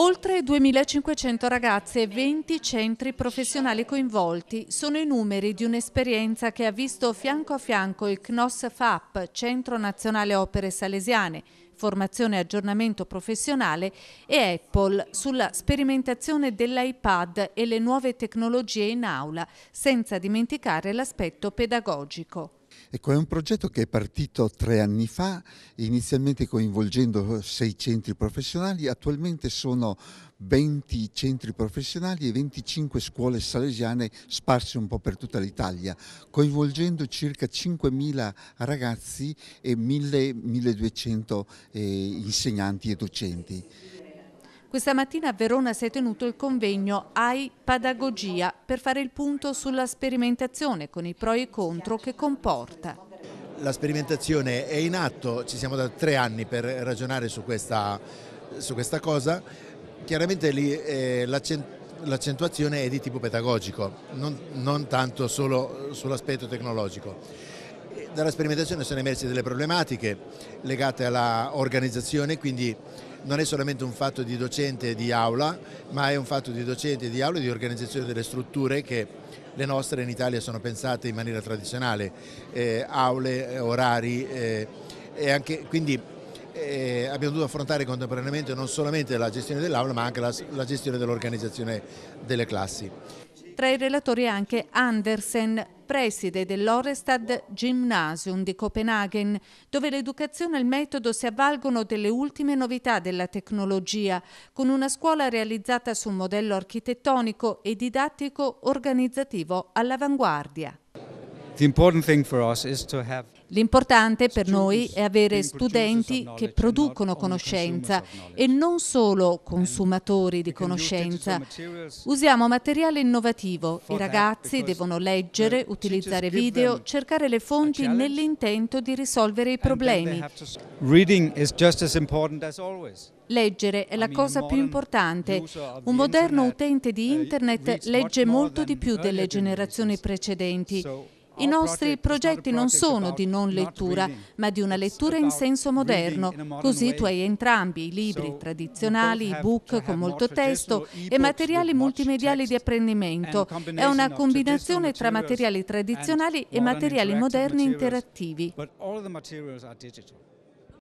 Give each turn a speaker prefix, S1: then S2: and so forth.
S1: Oltre 2.500 ragazze e 20 centri professionali coinvolti sono i numeri di un'esperienza che ha visto fianco a fianco il CNOS FAP, Centro Nazionale Opere Salesiane, Formazione e Aggiornamento Professionale, e Apple sulla sperimentazione dell'iPad e le nuove tecnologie in aula, senza dimenticare l'aspetto pedagogico.
S2: Ecco, è un progetto che è partito tre anni fa, inizialmente coinvolgendo sei centri professionali, attualmente sono 20 centri professionali e 25 scuole salesiane sparse un po' per tutta l'Italia, coinvolgendo circa 5.000 ragazzi e 1200 eh, insegnanti e docenti.
S1: Questa mattina a Verona si è tenuto il convegno AI Pedagogia per fare il punto sulla sperimentazione con i pro e i contro che comporta.
S3: La sperimentazione è in atto, ci siamo da tre anni per ragionare su questa, su questa cosa. Chiaramente eh, l'accentuazione è di tipo pedagogico, non, non tanto solo sull'aspetto tecnologico dalla sperimentazione sono emerse delle problematiche legate all'organizzazione, quindi non è solamente un fatto di docente e di aula, ma è un fatto di docente e di aula e di organizzazione delle strutture che le nostre in Italia sono pensate in maniera tradizionale, eh, aule, eh, orari eh, e anche, quindi eh, abbiamo dovuto affrontare contemporaneamente non solamente la gestione dell'aula ma anche la, la gestione dell'organizzazione delle classi.
S1: Tra i relatori anche Andersen, preside dell'Orestad Gymnasium di Copenaghen, dove l'educazione e il metodo si avvalgono delle ultime novità della tecnologia, con una scuola realizzata su un modello architettonico e didattico organizzativo all'avanguardia. L'importante per noi è avere studenti che cioè producono conoscenza e non solo consumatori di conoscenza. Usiamo materiale innovativo, i ragazzi devono leggere, utilizzare video, cercare le fonti nell'intento di risolvere i problemi. Leggere è la cosa più importante. Un moderno utente di uh, Internet legge molto di più delle generazioni precedenti. I nostri progetti non sono di non lettura, ma di una lettura in senso moderno, così tu hai entrambi i libri tradizionali, i book con molto testo e materiali multimediali di apprendimento. È una combinazione tra materiali tradizionali e materiali moderni interattivi.